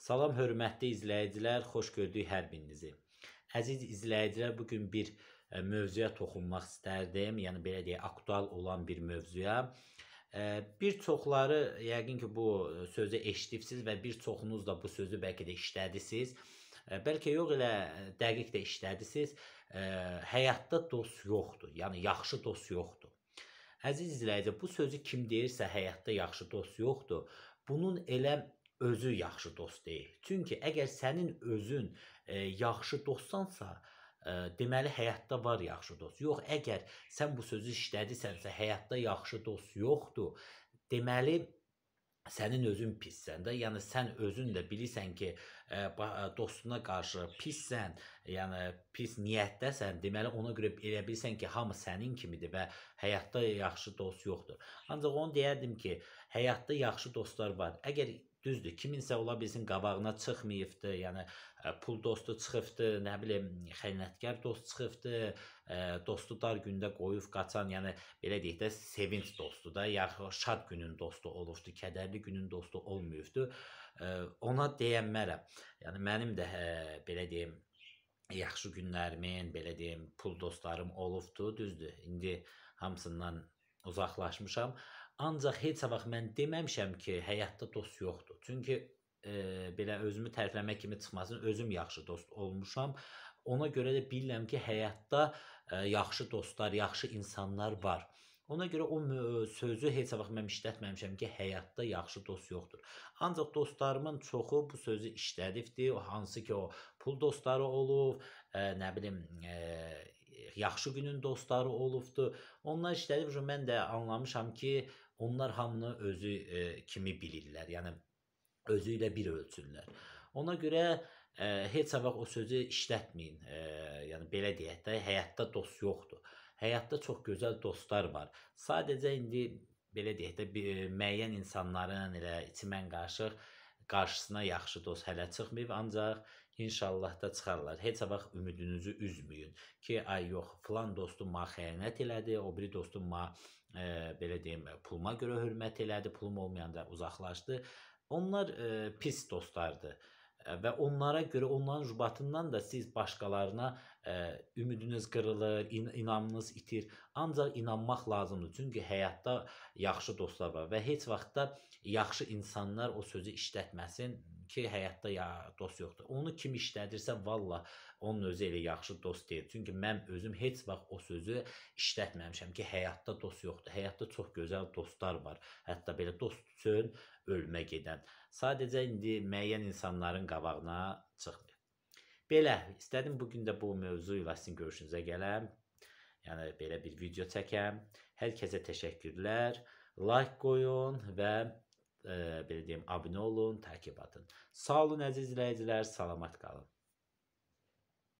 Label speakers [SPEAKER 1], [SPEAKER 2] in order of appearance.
[SPEAKER 1] Salam hörmətli izləyicilər, xoş gördük hər birinizi. Əziz izləyicilər, bu gün bir e, mövzuya toxunmaq istərdim. Yəni belə deyək, aktual olan bir mövzuya. E, bir çoxları yəqin ki, bu e, sözü eşidibsiz və bir çoxunuz da bu sözü bəlkə də işlədisiz. Bəlkə yox elə dəqiq də işlədisiz. Həyatda dost yoxdur. Yəni yaxşı dost yoxdur. Əziz izləyici, bu sözü kim deyirsə həyatda yaxşı dost yoxdur. Bunun elə özü yaxşı dost deyil. Çünki əgər sənin özün e, yaxşı dostsansa, ə, e, deməli həyatda var yaxşı dost. Yox, əgər sən bu sözü işlədirsənsə, həyatda yaxşı dost yoxdur. Deməli sənin özün pissən də, yəni sən özün də bilirsən ki, ə, e, e, dostuna qarşı pissən, yəni pis niyyətdəsən, deməli ona görə elə bilirsən ki, hamı sənin kimidir və həyatda yaxşı dost yoxdur. Ancaq onu deyərdim ki, həyatda yaxşı dostlar var. Əgər Düzdür, kiminsə ola bilsin qabağına çıxmayıbdı, yəni e, pul dostu çıxıbdı, nə bilim, xəyanətkar dost çıxıbdı, ə, e, dostu dar gündə qoyub qaçan, yəni belə deyək də sevinç dostu da, yaxı şad günün dostu olubdu, kədərli günün dostu olmayıbdı. Ə, e, ona deyən mərəm. Yəni mənim də ə, belə deyim, yaxşı günlərimin, belə deyim, pul dostlarım olubdu, düzdür. İndi hamısından uzaqlaşmışam. Ancaq heç vaxt mən deməmişəm ki, həyatda dost yoxdur. Çünki e, belə özümü tərifləmək kimi çıxmasın, özüm yaxşı dost olmuşam. Ona görə də bilirəm ki, həyatda e, yaxşı dostlar, yaxşı insanlar var. Ona görə o sözü heç vaxt mən işlətməmişəm ki, həyatda yaxşı dost yoxdur. Ancaq dostlarımın çoxu bu sözü işlədibdi. Hansı ki, o pul dostları olub, ə, e, nə bilim, ə, e, yaxşı günün dostları olubdu. Onlar işlədib, mən də anlamışam ki, Onlar hamını özü e, kimi bilirlər. Yəni özü ilə bir ölçürlər. Ona görə ə, e, heç vaxt o sözü işlətməyin. Ə, e, yəni belə deyək də, həyatda dost yoxdur. Həyatda çox gözəl dostlar var. Sadəcə indi belə deyək də, bir, müəyyən insanların elə içimən qarışıq qarşısına yaxşı dost hələ çıxmayıb, ancaq İnşallah da çıxarlar. Heç vaxt ümidinizi üzməyin ki, ay yox, filan dostum ma xəyanət elədi, o biri dostum ma e, belə deyim, puluma görə hörmət elədi, pulum olmayanda uzaqlaşdı. Onlar e, pis dostlardır e, və onlara görə onların rubatından da siz başqalarına ə, e, ümidiniz qırılır, in inamınız itir. Ancaq inanmaq lazımdır. Çünki həyatda yaxşı dostlar var və heç vaxt da yaxşı insanlar o sözü işlətməsin ki, həyatda ya dost yoxdur. Onu kim işlədirsə valla onun özü elə yaxşı dost deyil. Çünki mən özüm heç vaxt o sözü işlətməmişəm ki, həyatda dost yoxdur. Həyatda çox gözəl dostlar var. Hətta belə dost üçün ölmə gedən. Sadəcə indi müəyyən insanların qabağına çıxmır. Belə, istədim bu gün də bu mövzu ilə sizin görüşünüzə gələm. Yəni belə bir video çəkəm. Hər kəsə təşəkkürlər. Like qoyun və e, belə deyim, abunə olun, təqib atın. Sağ olun əziz izləyicilər, salamat qalın.